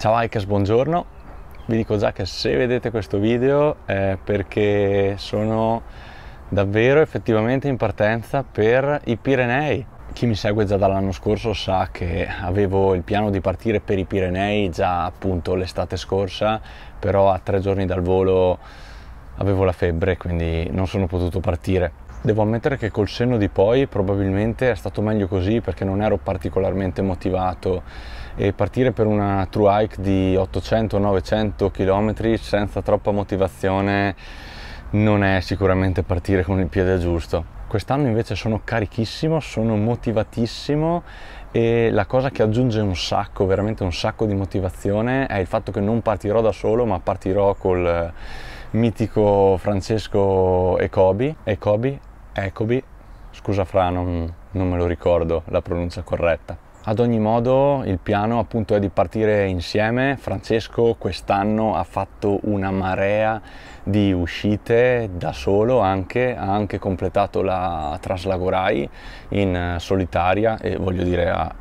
Ciao Hikers, buongiorno. Vi dico già che se vedete questo video è perché sono davvero effettivamente in partenza per i Pirenei. Chi mi segue già dall'anno scorso sa che avevo il piano di partire per i Pirenei già appunto l'estate scorsa, però a tre giorni dal volo avevo la febbre, quindi non sono potuto partire. Devo ammettere che col senno di poi probabilmente è stato meglio così perché non ero particolarmente motivato e partire per una true hike di 800-900 km senza troppa motivazione non è sicuramente partire con il piede giusto. Quest'anno invece sono carichissimo, sono motivatissimo e la cosa che aggiunge un sacco, veramente un sacco di motivazione è il fatto che non partirò da solo ma partirò col mitico Francesco Ecobi, Ecobi, Ecobi, scusa Fra non, non me lo ricordo la pronuncia corretta. Ad ogni modo il piano appunto è di partire insieme, Francesco quest'anno ha fatto una marea di uscite da solo anche, ha anche completato la Traslagorai in eh, solitaria e voglio dire ha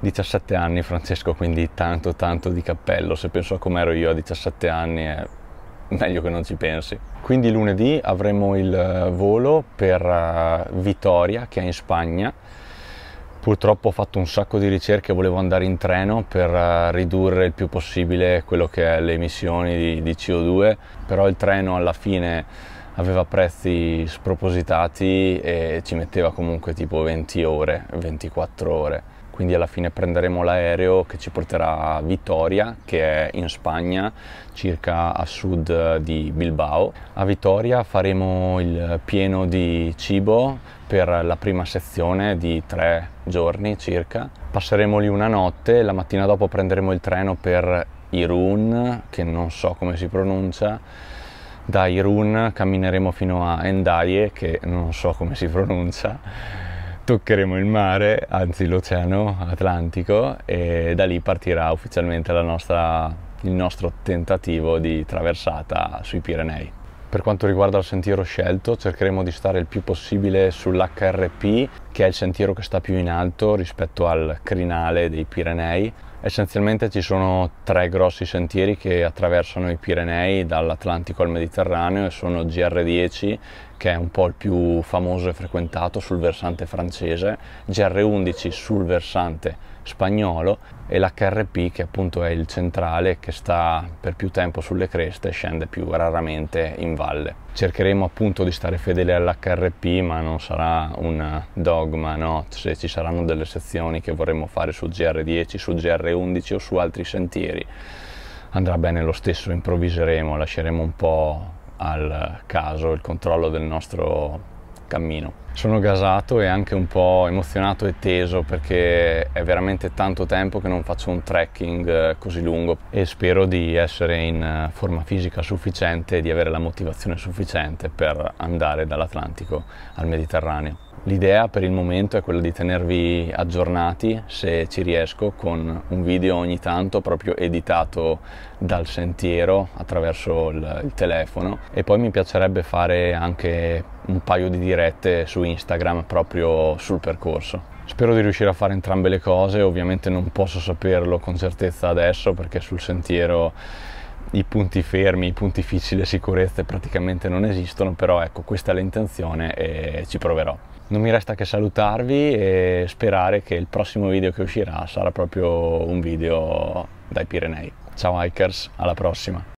17 anni Francesco quindi tanto tanto di cappello, se penso a come ero io a 17 anni è meglio che non ci pensi. Quindi lunedì avremo il eh, volo per eh, Vitoria che è in Spagna Purtroppo ho fatto un sacco di ricerche, volevo andare in treno per eh, ridurre il più possibile quello che è le emissioni di, di CO2, però il treno alla fine aveva prezzi spropositati e ci metteva comunque tipo 20 ore, 24 ore quindi alla fine prenderemo l'aereo che ci porterà a Vitoria, che è in Spagna, circa a sud di Bilbao. A Vitoria faremo il pieno di cibo per la prima sezione di tre giorni circa. Passeremo lì una notte, la mattina dopo prenderemo il treno per Irun, che non so come si pronuncia. Da Irun cammineremo fino a Endaye, che non so come si pronuncia toccheremo il mare, anzi l'oceano Atlantico e da lì partirà ufficialmente nostra, il nostro tentativo di traversata sui Pirenei. Per quanto riguarda il sentiero scelto cercheremo di stare il più possibile sull'HRP che è il sentiero che sta più in alto rispetto al crinale dei Pirenei. Essenzialmente ci sono tre grossi sentieri che attraversano i Pirenei dall'Atlantico al Mediterraneo e sono GR10 che è un po' il più famoso e frequentato sul versante francese, GR11 sul versante spagnolo e l'HRP che appunto è il centrale che sta per più tempo sulle creste e scende più raramente in valle. Cercheremo appunto di stare fedele all'HRP ma non sarà un do dogma, no? se cioè, ci saranno delle sezioni che vorremmo fare su GR10, su GR11 o su altri sentieri. Andrà bene lo stesso, improvviseremo, lasceremo un po' al caso il controllo del nostro cammino. Sono gasato e anche un po' emozionato e teso perché è veramente tanto tempo che non faccio un trekking eh, così lungo e spero di essere in eh, forma fisica sufficiente e di avere la motivazione sufficiente per andare dall'Atlantico al Mediterraneo. L'idea per il momento è quella di tenervi aggiornati, se ci riesco, con un video ogni tanto proprio editato dal sentiero attraverso il, il telefono e poi mi piacerebbe fare anche un paio di dirette su Instagram proprio sul percorso. Spero di riuscire a fare entrambe le cose, ovviamente non posso saperlo con certezza adesso perché sul sentiero i punti fermi, i punti fissi, le sicurezze praticamente non esistono, però ecco questa è l'intenzione e ci proverò. Non mi resta che salutarvi e sperare che il prossimo video che uscirà sarà proprio un video dai Pirenei. Ciao hikers, alla prossima!